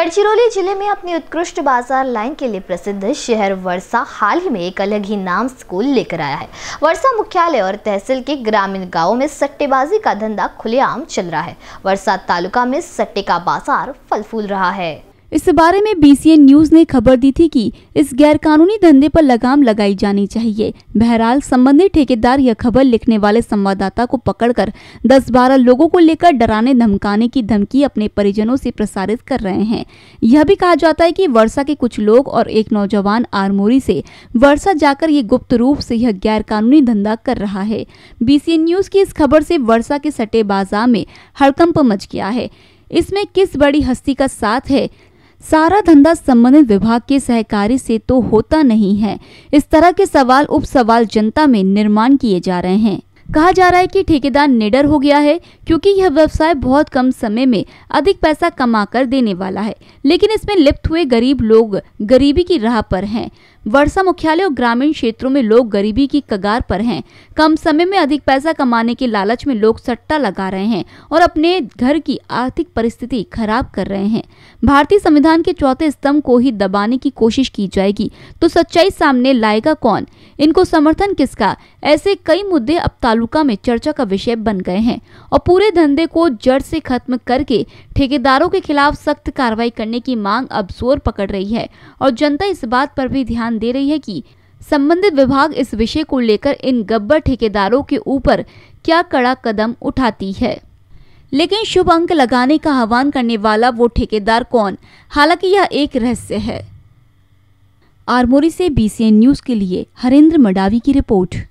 गढ़चिरौली जिले में अपनी उत्कृष्ट बाजार लाइन के लिए प्रसिद्ध शहर वर्षा हाल ही में एक अलग ही नाम स्कूल लेकर आया है वर्षा मुख्यालय और तहसील के ग्रामीण गांवों में सट्टेबाजी का धंधा खुलेआम चल रहा है वर्षा तालुका में सट्टे का बाजार फल फूल रहा है इस बारे में बीसीएन न्यूज ने खबर दी थी कि इस गैरकानूनी धंधे पर लगाम लगाई जानी चाहिए बहरहाल संबंधित ठेकेदार यह खबर लिखने वाले संवाददाता को पकड़कर 10-12 लोगों को लेकर डराने धमकाने की धमकी अपने परिजनों से प्रसारित कर रहे हैं यह भी कहा जाता है कि वर्षा के कुछ लोग और एक नौजवान आरमोरी से वर्षा जाकर ये गुप्त रूप से यह गैर धंधा कर रहा है बीसीएन न्यूज की इस खबर से वर्षा के सटे बाजार में हड़कंप मच गया है इसमें किस बड़ी हस्ती का साथ है सारा धंधा संबंधित विभाग के सहकारी से तो होता नहीं है इस तरह के सवाल उप सवाल जनता में निर्माण किए जा रहे हैं कहा जा रहा है कि ठेकेदार निडर हो गया है क्योंकि यह व्यवसाय बहुत कम समय में अधिक पैसा कमा कर देने वाला है लेकिन इसमें लिप्त हुए गरीब लोग गरीबी की राह पर हैं वर्षा मुख्यालय और ग्रामीण क्षेत्रों में लोग गरीबी की कगार पर हैं कम समय में अधिक पैसा कमाने के लालच में लोग सट्टा लगा रहे हैं और अपने घर की आर्थिक परिस्थिति खराब कर रहे हैं भारतीय संविधान के चौथे स्तंभ को ही दबाने की कोशिश की जाएगी तो सच्चाई सामने लाएगा कौन इनको समर्थन किसका ऐसे कई मुद्दे अब तालुका में चर्चा का विषय बन गए हैं और पूरे धंधे को जड़ से खत्म करके ठेकेदारों के खिलाफ सख्त कार्रवाई करने की मांग अब जोर पकड़ रही है और जनता इस बात पर भी ध्यान ध्यान दे रही है कि संबंधित विभाग इस विषय को लेकर इन गब्बर ठेकेदारों के ऊपर क्या कड़ा कदम उठाती है लेकिन शुभ अंक लगाने का आह्वान करने वाला वो ठेकेदार कौन हालांकि यह एक रहस्य है आरमोरी से बीसीएन न्यूज के लिए हरेंद्र मडावी की रिपोर्ट